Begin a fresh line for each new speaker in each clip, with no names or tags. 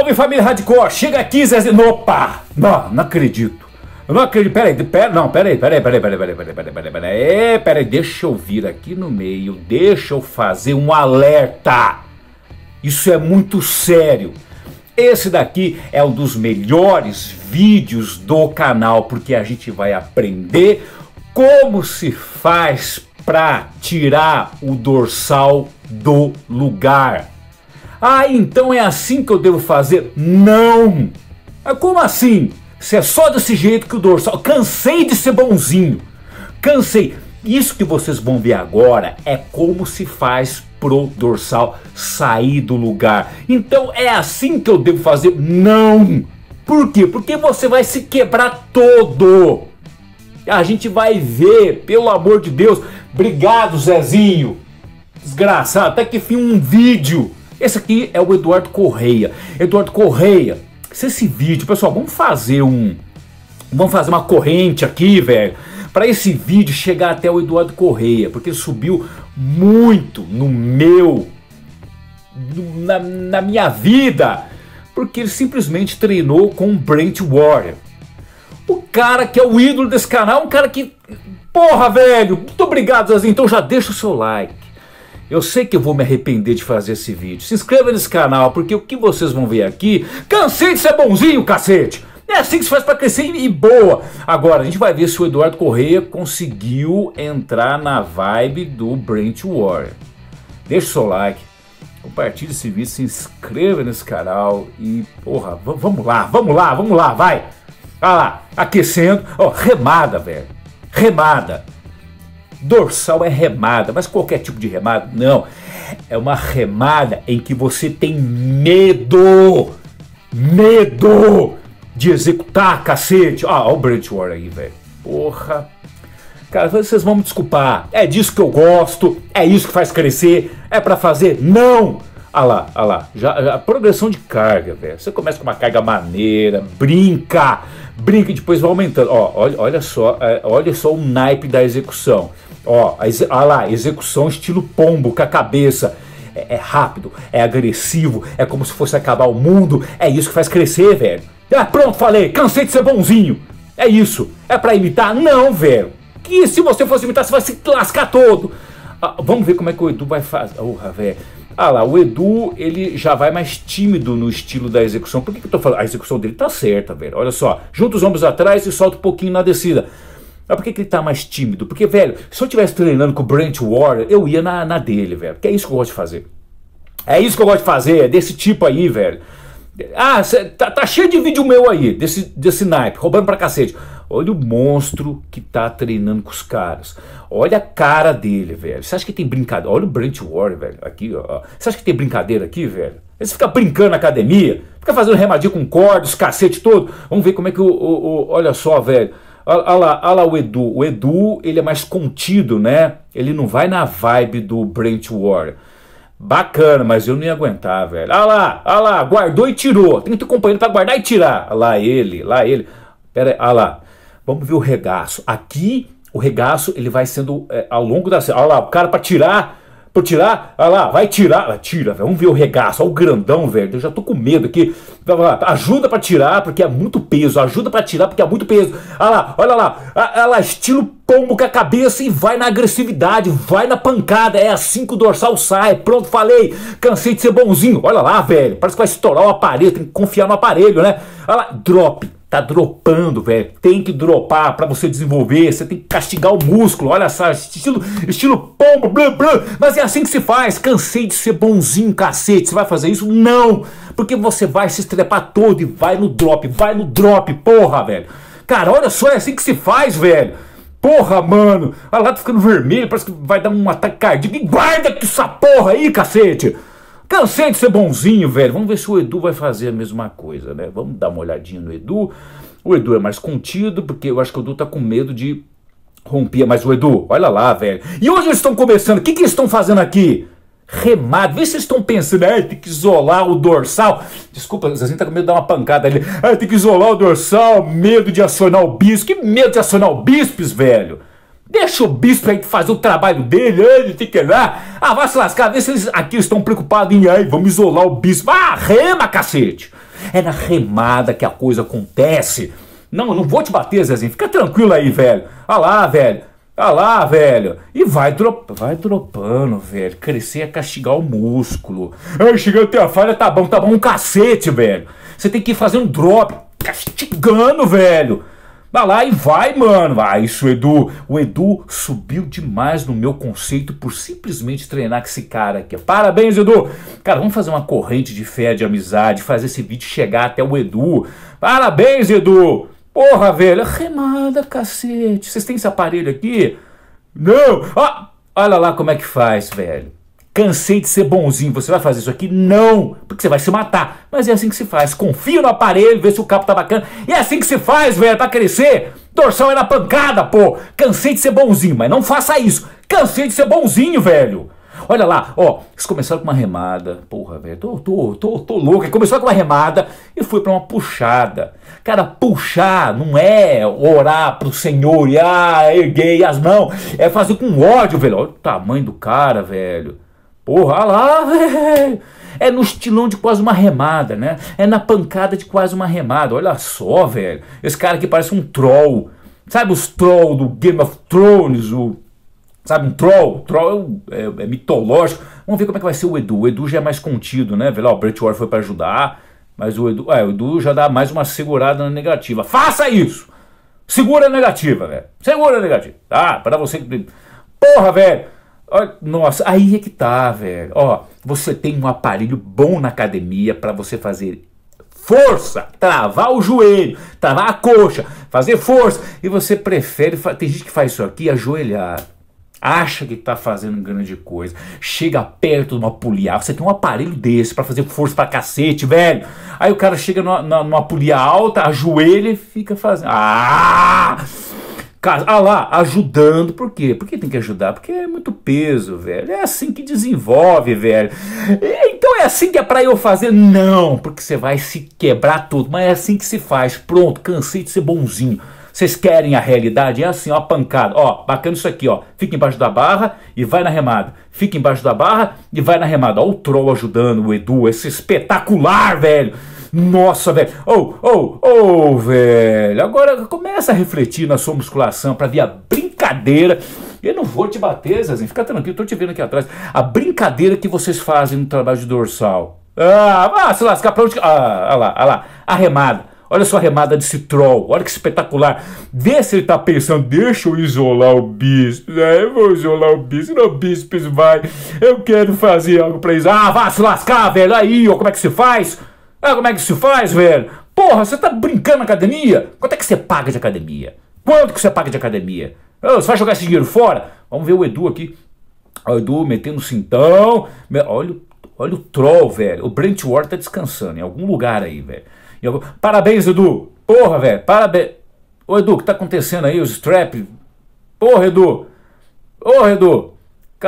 Salve família Hardcore! Chega aqui, Zezinho! Opa! Não, não acredito! Eu não acredito, peraí, peraí, não, peraí, peraí, peraí, peraí, peraí, peraí, peraí, peraí, peraí, é, peraí, deixa eu vir aqui no meio, deixa eu fazer um alerta! Isso é muito sério! Esse daqui é um dos melhores vídeos do canal, porque a gente vai aprender como se faz para tirar o dorsal do lugar. Ah, então é assim que eu devo fazer? Não! Ah, como assim? Se é só desse jeito que o dorsal. Cansei de ser bonzinho. Cansei. Isso que vocês vão ver agora é como se faz pro dorsal sair do lugar. Então é assim que eu devo fazer? Não! Por quê? Porque você vai se quebrar todo. A gente vai ver, pelo amor de Deus. Obrigado, Zezinho. Desgraçado, até que fim um vídeo. Esse aqui é o Eduardo Correia. Eduardo Correia, se esse vídeo, pessoal, vamos fazer um. Vamos fazer uma corrente aqui, velho. Para esse vídeo chegar até o Eduardo Correia, porque subiu muito no meu. na, na minha vida. Porque ele simplesmente treinou com o Brent Warrior. O cara que é o ídolo desse canal, um cara que. Porra, velho! Muito obrigado, Zazinho. Então já deixa o seu like eu sei que eu vou me arrepender de fazer esse vídeo. Se inscreva nesse canal, porque o que vocês vão ver aqui... Cansei de ser bonzinho, cacete! É assim que se faz para crescer e boa. Agora, a gente vai ver se o Eduardo Correia conseguiu entrar na vibe do Brent Warrior. Deixa o seu like, compartilhe esse vídeo, se inscreva nesse canal e, porra, vamos lá, vamos lá, vamos lá, vai. Olha ah lá, aquecendo. Ó, remada, velho. Remada. Dorsal é remada, mas qualquer tipo de remada, não. É uma remada em que você tem medo, medo de executar, cacete. Ah, olha o Ward aí, velho. Porra. Cara, vocês vão me desculpar. É disso que eu gosto, é isso que faz crescer, é para fazer. Não! Ah lá, ah lá, já, já, a progressão de carga, velho. Você começa com uma carga maneira, brinca, brinca e depois vai aumentando. Ó, olha, olha só, é, olha só o naipe da execução. Ó, olha lá, execução estilo pombo, com a cabeça. É, é rápido, é agressivo, é como se fosse acabar o mundo. É isso que faz crescer, velho. Ah, pronto, falei, cansei de ser bonzinho. É isso. É para imitar? Não, velho. Que se você fosse imitar, você vai se lascar todo. Ah, vamos ver como é que o Edu vai fazer. Porra, velho. Ah lá, o Edu, ele já vai mais tímido no estilo da execução. Por que, que eu tô falando? A execução dele tá certa, velho. Olha só. Junta os ombros atrás e solta um pouquinho na descida. Mas por que, que ele tá mais tímido? Porque, velho, se eu tivesse treinando com o Brent Warrior, eu ia na, na dele, velho. Porque é isso que eu gosto de fazer. É isso que eu gosto de fazer, é desse tipo aí, velho. Ah, cê, tá, tá, cheio de vídeo meu aí, desse, desse naipe, roubando pra cacete. Olha o monstro que tá treinando com os caras. Olha a cara dele, velho. Você acha que tem brincadeira? Olha o Brent Warrior, velho, aqui, ó. Você acha que tem brincadeira aqui, velho? Ele fica brincando na academia, fica fazendo remadinho com cordas, cacete todo. Vamos ver como é que o olha só, velho. Olha lá, olha lá o Edu. O Edu, ele é mais contido, né? Ele não vai na vibe do Brent Ward. Bacana, mas eu não ia aguentar, velho. Olha lá, olha lá, guardou e tirou. Tem que ter companheiro para guardar e tirar. Olha lá ele, lá ele. Pera aí, olha lá. Vamos ver o regaço. Aqui, o regaço, ele vai sendo é, ao longo da... Olha lá, o cara para tirar Pra tirar, olha lá, vai tirar, tira, vamos ver o regaço, olha o grandão, velho, eu já tô com medo aqui, lá, ajuda pra tirar, porque é muito peso, ajuda pra tirar, porque é muito peso, olha ah lá, olha lá, olha ah, ah lá, estilo pombo com a cabeça e vai na agressividade, vai na pancada, é assim que o dorsal sai, pronto, falei, cansei de ser bonzinho, olha lá, velho, parece que vai estourar o aparelho, tem que confiar no aparelho, né, olha lá, drop, tá dropando, velho. Tem que dropar para você desenvolver, você tem que castigar o músculo. Olha só, estilo, estilo pombo, blá, blá. mas é assim que se faz. Cansei de ser bonzinho, cacete. Você vai fazer isso? Não, porque você vai se estrepar todo e vai no drop, vai no drop, porra, velho. Cara, olha só, é assim que se faz, velho. Porra, mano. Olha lá, tá ficando vermelho, parece que vai dar um ataque cardíaco. E guarda que essa porra aí, cacete. Cansei de ser bonzinho, velho. Vamos ver se o Edu vai fazer a mesma coisa, né? Vamos dar uma olhadinha no Edu. O Edu é mais contido, porque eu acho que o Edu tá com medo de romper. Mas o Edu, olha lá, velho. E hoje eles estão começando? O que, que eles estão fazendo aqui? remado. Vê se vocês estão pensando, ah, tem que isolar o dorsal. Desculpa, Zezinho tá com medo de dar uma pancada ali. Ah, tem que isolar o dorsal, medo de acionar o bíceps. Que medo de acionar o bíceps, velho? Deixa o bispo aí fazer o trabalho dele, ele tem que ir lá. Ah, vai se lascar, vê se eles aqui estão preocupados em aí, vamos isolar o bispo. Ah, rema, cacete! É na remada que a coisa acontece. Não, não vou te bater, Zezinho. Fica tranquilo aí, velho. Ah lá, velho. Ah lá, velho. E vai, drop... vai dropando, velho. Crescer é castigar o músculo. Ah, cheguei, eu a falha, tá bom, tá bom, um cacete, velho. Você tem que ir fazendo drop, castigando, velho. Vai lá e vai, mano. Vai, ah, isso, Edu. O Edu subiu demais no meu conceito por simplesmente treinar com esse cara aqui. Parabéns, Edu. Cara, vamos fazer uma corrente de fé, de amizade, fazer esse vídeo chegar até o Edu. Parabéns, Edu. Porra, velho. Remada, cacete. Vocês têm esse aparelho aqui? Não. Ah, olha lá como é que faz, velho cansei de ser bonzinho, você vai fazer isso aqui? Não, porque você vai se matar. Mas é assim que se faz. Confia no aparelho, vê se o capo tá bacana. E é assim que se faz, velho, pra crescer. Dorsal é na pancada, pô. Cansei de ser bonzinho, mas não faça isso. Cansei de ser bonzinho, velho. Olha lá, ó, eles começaram com uma remada. Porra, velho, tô, tô, tô, tô louco. Ele começou com uma remada e foi para uma puxada. Cara, puxar não é orar pro Senhor e ah, erguei as mãos. É fazer com ódio, velho. Olha o tamanho do cara, velho. Porra lá, velho! É no estilão de quase uma remada, né? É na pancada de quase uma remada. Olha só, velho. Esse cara aqui parece um troll. Sabe os troll do Game of Thrones? O, sabe, um troll? Troll é, é, é, mitológico. Vamos ver como é que vai ser o Edu. O Edu já é mais contido, né? Velho, ó, o Brett Ward foi para ajudar. Mas o Edu, é, o Edu já dá mais uma segurada na negativa. Faça isso! Segura a negativa, velho. Segura a negativa. Tá? Ah, para você que. Porra, velho! Nossa, aí é que tá, velho. Ó, você tem um aparelho bom na academia para você fazer força, travar o joelho, travar a coxa, fazer força. E você prefere. Tem gente que faz isso aqui ajoelhado. Acha que tá fazendo grande coisa. Chega perto de uma polia. Você tem um aparelho desse para fazer força pra cacete, velho. Aí o cara chega numa, numa, numa polia alta, ajoelha e fica fazendo. Ah! Ah lá, ajudando, por quê? Por que tem que ajudar? Porque é muito peso, velho. É assim que desenvolve, velho. Então é assim que é pra eu fazer? Não, porque você vai se quebrar tudo. mas é assim que se faz. Pronto, cansei de ser bonzinho. Vocês querem a realidade? É assim, ó, pancada. Ó, bacana isso aqui, ó. Fica embaixo da barra e vai na remada. Fica embaixo da barra e vai na remada. Ó, o Troll ajudando, o Edu, esse espetacular, velho. Nossa, velho. Ou, oh, ou, oh, ou, oh, velho. Agora começa a refletir na sua musculação para ver a brincadeira. Eu não vou te bater, Zezinho. Fica tranquilo, tô te vendo aqui atrás. A brincadeira que vocês fazem no trabalho de dorsal. Ah, vá se lascar pra onde. Ah, olha ah lá, olha ah lá. Arremada. Olha só a remada desse troll, olha que espetacular. Vê se ele tá pensando, deixa eu isolar o bíceps. É, eu vou isolar o bíceps, não, o bíceps vai. Eu quero fazer algo pra isso. Ah, vá se lascar, velho, aí, ó, como é que se faz? Ah, como é que se faz, velho? Porra, você tá brincando na academia? Quanto é que você paga de academia? Quanto que você paga de academia? Ah, você vai jogar esse dinheiro fora? Vamos ver o Edu aqui. O Edu metendo cintão. Olha, olha o troll, velho. O Brent Ward tá descansando em algum lugar aí, velho. Parabéns, Edu. Porra, velho. Parabéns. Ô, Edu, o que tá acontecendo aí? Os strap. Porra, Edu. Porra, Edu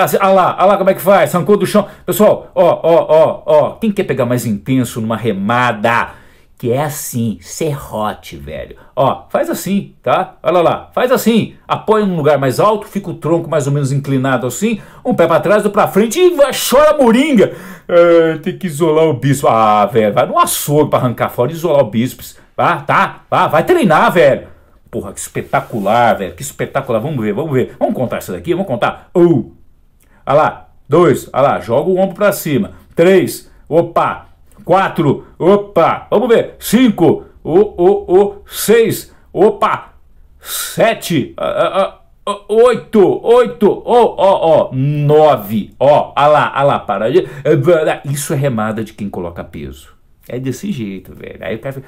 olha ah lá, olha ah lá como é que faz, arrancou do chão. Pessoal, ó, ó, ó, ó. Quem quer pegar mais intenso numa remada? que é assim, serrote, é velho. Ó, faz assim, tá? Olha lá, faz assim. Apoia num lugar mais alto, fica o tronco mais ou menos inclinado assim, um pé para trás, outro para frente e vai, chora moringa. É, tem que isolar o bíceps. Ah, velho, vai no açougue para arrancar fora e isolar o bíceps. Vá, tá? Vá, vai treinar, velho. Porra, que espetacular, velho, que espetacular. Vamos ver, vamos ver. Vamos contar isso daqui, vamos contar. Um, olha lá, dois, olha lá, joga o ombro para cima, três, opa, quatro, opa, vamos ver, cinco, o, o, o, seis, opa, sete, oito, oito, ó, ó, ó, nove, ó, olha lá, olha lá, para, isso é remada de quem coloca peso. É desse jeito, velho. Aí o cara fica.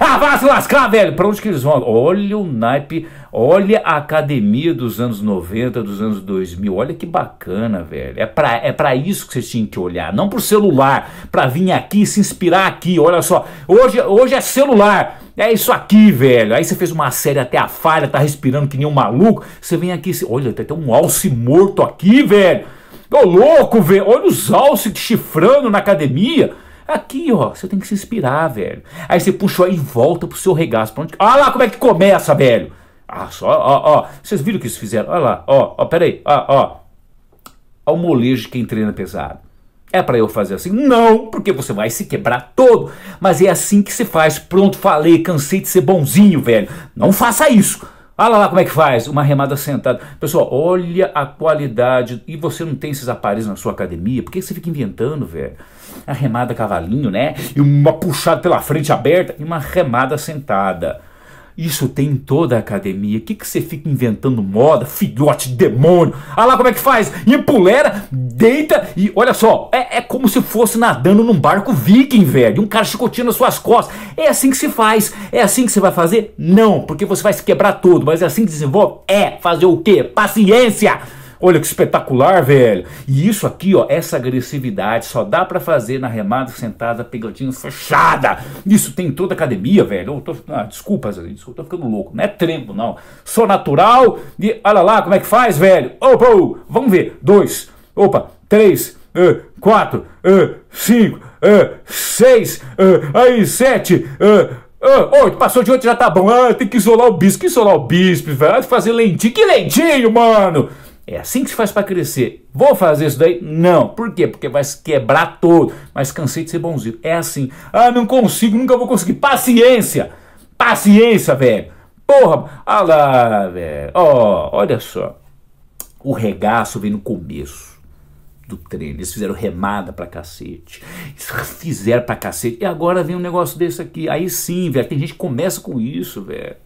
Ah, vai se lascar, velho! Pra onde que eles vão? Olha o naipe, olha a academia dos anos 90, dos anos 2000. Olha que bacana, velho. É pra, é pra isso que vocês tinham que olhar, não pro celular. Pra vir aqui se inspirar aqui. Olha só, hoje, hoje é celular. É isso aqui, velho. Aí você fez uma série até a falha, tá respirando que nem um maluco. Você vem aqui, você... olha, tem um alce morto aqui, velho. Ô louco, velho. Olha os alces chifrando na academia. Aqui, ó, você tem que se inspirar, velho. Aí você puxou e volta pro seu regaço. Pra onde... Olha lá como é que começa, velho. Ah, só, ó, ó. Vocês viram o que isso fizeram? Olha lá, ó, ó, peraí, ó, ó. Olha o molejo de quem treina pesado. É para eu fazer assim? Não, porque você vai se quebrar todo. Mas é assim que se faz. Pronto, falei, cansei de ser bonzinho, velho. Não faça isso. Olha lá como é que faz, uma remada sentada. Pessoal, olha a qualidade. E você não tem esses aparelhos na sua academia? Por que você fica inventando, velho? a remada a cavalinho, né? E uma puxada pela frente aberta e uma remada sentada. Isso tem em toda a academia. O que, que você fica inventando moda, filhote, demônio? Ah lá como é que faz? Empulera, deita e olha só, é, é como se fosse nadando num barco viking, velho. Um cara chicoteando as suas costas. É assim que se faz. É assim que você vai fazer? Não, porque você vai se quebrar todo. Mas é assim que desenvolve? É. Fazer o quê? Paciência! Olha que espetacular, velho. E isso aqui, ó, essa agressividade só dá para fazer na remada sentada, pegadinha fechada. Isso tem em toda academia, velho. Eu tô, ah, desculpa, desculpa, tô ficando louco. Não é trembo, não. Sou natural e olha lá como é que faz, velho. Opa, vamos ver. Dois, opa, três, uh, quatro, uh, cinco, uh, seis, aí sete, Uh, oh, passou de 8 já tá bom. Ah, tem que isolar o bispo. Que isolar o bispo, velho. Fazer lentinho. Que lentinho, mano? É assim que se faz para crescer. Vou fazer isso daí? Não. Por quê? Porque vai se quebrar todo. Mas cansei de ser bonzinho. É assim. Ah, não consigo, nunca vou conseguir. Paciência! Paciência, velho! Porra! Ah lá, velho! Ó, oh, olha só. O regaço vem no começo do treino. Eles fizeram remada pra cacete. Eles fizeram pra cacete. E agora vem um negócio desse aqui. Aí sim, velho. Tem gente que começa com isso, velho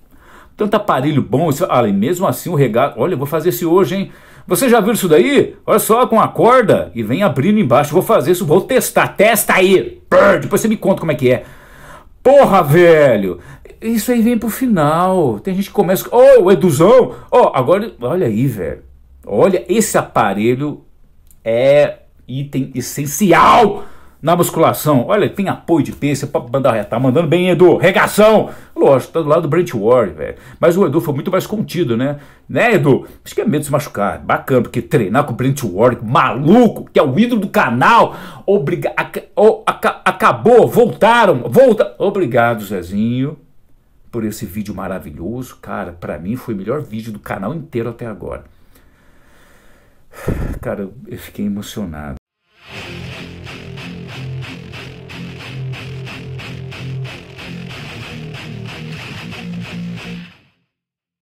tanto aparelho bom, ah, e mesmo assim o regalo, olha, eu vou fazer esse hoje, hein? Você já viu isso daí? Olha só, com a corda e vem abrindo embaixo. Vou fazer isso, vou testar. Testa aí! Brrr, depois você me conta como é que é. Porra, velho! Isso aí vem pro final. Tem gente que começa. Oh, Eduzão! Oh, agora. Olha aí, velho. Olha, esse aparelho é item essencial na musculação. Olha, tem apoio de peso, você pode mandar, tá mandando bem, Edu. Regação! Lógico, tá do lado do Brent Ward, velho. Mas o Edu foi muito mais contido, né? Né, Edu? Acho que é medo de se machucar. Bacana, porque treinar com o Brent Ward, maluco, que é o ídolo do canal. Obriga oh, ac acabou, voltaram, volta. Obrigado, Zezinho, por esse vídeo maravilhoso. Cara, para mim foi o melhor vídeo do canal inteiro até agora. Cara, eu fiquei emocionado.